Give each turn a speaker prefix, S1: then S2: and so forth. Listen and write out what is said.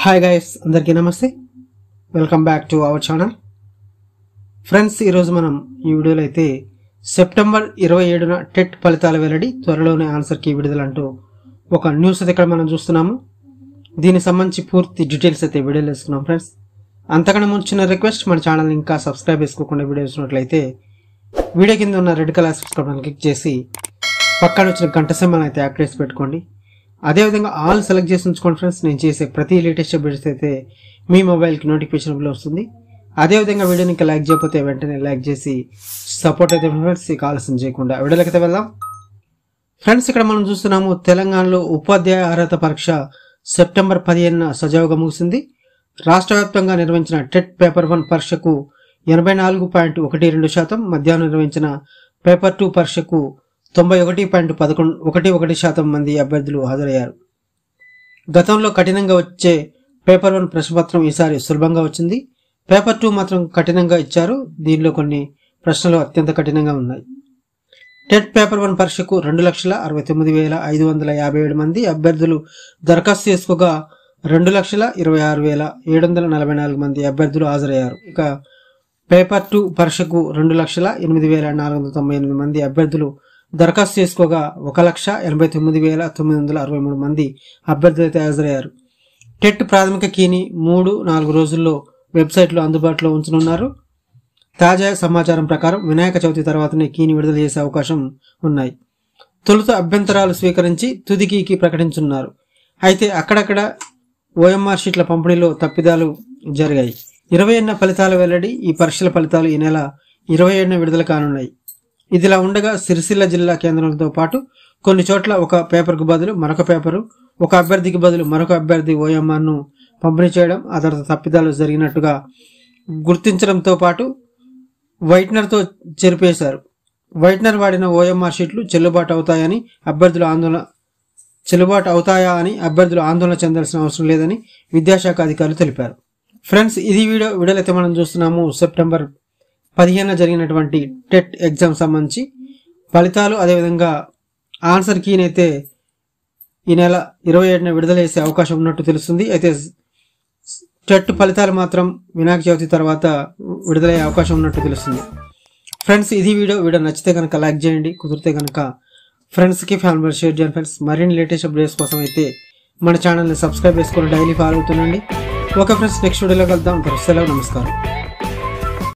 S1: hi guys అందరికీ నమస్తే welcome back to our channel friends ఈరోజు మనం ఈ వీడియోలో అయితే సెప్టెంబర్ ఇరవై ఏడున టెట్ ఫలితాల వెల్లడి త్వరలోనే ఆన్సర్కి విడుదలంటూ ఒక న్యూస్ అయితే ఇక్కడ మనం చూస్తున్నాము దీనికి సంబంధించి పూర్తి డీటెయిల్స్ అయితే వీడియోలు వేసుకున్నాం ఫ్రెండ్స్ అంతకన్నా ముంచిన రిక్వెస్ట్ మన ఛానల్ ఇంకా సబ్స్క్రైబ్ చేసుకోకుండా వీడియో చూసినట్లయితే వీడియో కింద ఉన్న రెడ్ కలర్ సబ్స్క్రైబ్ క్లిక్ చేసి పక్కన వచ్చిన గంట సింబల్ అయితే యాక్టివేట్ పెట్టుకోండి అదేవిధంగా ఆల్ సెలెక్ట్ చేసి ఉంచుకోండి ఫ్రెండ్స్ నేను చేసే ప్రతి లేటెస్ట్ అప్డేట్స్ అయితే మీ మొబైల్కి నోటిఫికేషన్ వస్తుంది అదేవిధంగా వీడియోని ఇంకా లైక్ చేయకపోతే వెంటనే లైక్ చేసి సపోర్ట్ అయితే ఫ్రెండ్స్ ఆలస్యం చేయకుండా వీడియోలకైతే వెళ్దాం ఫ్రెండ్స్ ఇక్కడ మనం చూస్తున్నాము తెలంగాణలో ఉపాధ్యాయ అర్హత పరీక్ష సెప్టెంబర్ పదిహేనున సజావుగా ముగిసింది రాష్ట్ర వ్యాప్తంగా నిర్వహించిన టెట్ పేపర్ వన్ పరీక్షకు ఎనభై నాలుగు పాయింట్ ఒకటి రెండు శాతం మధ్యాహ్నం నిర్వహించిన పేపర్ టూ పరీక్షకు తొంభై ఒకటి పాయింట్ పదకొండు ఒకటి ఒకటి శాతం మంది అభ్యర్థులు హాజరయ్యారు గతంలో కఠినంగా వచ్చే పేపర్ వన్ ప్రశ్నపత్రం ఈసారి సులభంగా వచ్చింది పేపర్ టూ మాత్రం కఠినంగా ఇచ్చారు దీనిలో కొన్ని ప్రశ్నలు అత్యంత కఠినంగా ఉన్నాయి టెట్ పేపర్ వన్ పరీక్షకు రెండు లక్షల అరవై తొమ్మిది వేల ఐదు వందల యాభై ఏడు మంది అభ్యర్థులు దరఖాస్తు చేసుకోగా రెండు లక్షల ఇరవై ఆరు వేల ఏడు వందల నలభై నాలుగు మంది అభ్యర్థులు హాజరయ్యారు ఇక పేపర్ టూ పరీక్షకు రెండు లక్షల ఎనిమిది వేల నాలుగు వందల తొంభై ఎనిమిది మంది అభ్యర్థులు దరఖాస్తు చేసుకోగా ఒక లక్ష ఎనభై తొమ్మిది వేల తొమ్మిది వందల అరవై మూడు మంది అయితే హాజరయ్యారు టెట్ ప్రాథమిక కీని మూడు నాలుగు రోజుల్లో వెబ్సైట్లో అందుబాటులో ఉంచనున్నారు తాజా సమాచారం ప్రకారం వినాయక చవితి తర్వాతనే కీని విడుదల చేసే అవకాశం ఉన్నాయి తొలుత అభ్యంతరాలు స్వీకరించి తుది కీకి ప్రకటించున్నారు అయితే అక్కడక్కడ ఓఎంఆర్ షీట్ల పంపిణీలో తప్పిదాలు జరిగాయి ఇరవై ఎన్న ఫలితాల వెల్లడి ఈ పరీక్షల ఫలితాలు ఈ నెల ఇరవై ఏడున విడుదల కానున్నాయి ఇదిలా ఉండగా సిరిసిల్ల జిల్లా కేంద్రంతో పాటు కొన్ని చోట్ల ఒక పేపర్కు బదులు మరొక పేపరు ఒక అభ్యర్థికి బదులు మరొక అభ్యర్థి ఓఎంఆర్ను పంపిణీ చేయడం ఆ తర్వాత తప్పిదాలు జరిగినట్టుగా గుర్తించడంతో పాటు వైట్నర్తో చెరిపేశారు వైట్నర్ వాడిన ఓఎంఆర్ షీట్లు చెల్లుబాటు అవుతాయని అభ్యర్థులు ఆందోళన చెల్లుబాటు అవుతాయా అని అభ్యర్థులు ఆందోళన చెందాల్సిన అవసరం లేదని విద్యాశాఖ అధికారులు తెలిపారు ఫ్రెండ్స్ ఇది వీడియో వీడియోలైతే మనం చూస్తున్నాము సెప్టెంబర్ పదిహేను జరిగినటువంటి టెట్ ఎగ్జామ్ సంబంధించి ఫలితాలు అదేవిధంగా ఆన్సర్ కీని అయితే ఈ నెల ఇరవై ఏడున విడుదల చేసే అవకాశం ఉన్నట్టు తెలుస్తుంది అయితే టెట్ ఫలితాలు మాత్రం వినాయక చవితి తర్వాత విడుదలయ్యే అవకాశం ఉన్నట్టు తెలుస్తుంది ఫ్రెండ్స్ ఇది వీడియో వీడియో నచ్చితే కనుక లైక్ చేయండి కుదిరితే కనుక ఫ్రెండ్స్కి ఫ్యామిలీ షేర్ చేయండి ఫ్రెండ్స్ మరిన్ని లేటెస్ట్ అప్డేట్స్ కోసం అయితే మన ఛానల్ని సబ్స్క్రైబ్ చేసుకుని డైలీ ఫాలో అవుతుండండి ఓకే ఫ్రెండ్స్ నెక్స్ట్ వీడియోలో కలుద్దాం సెలవు నమస్కారం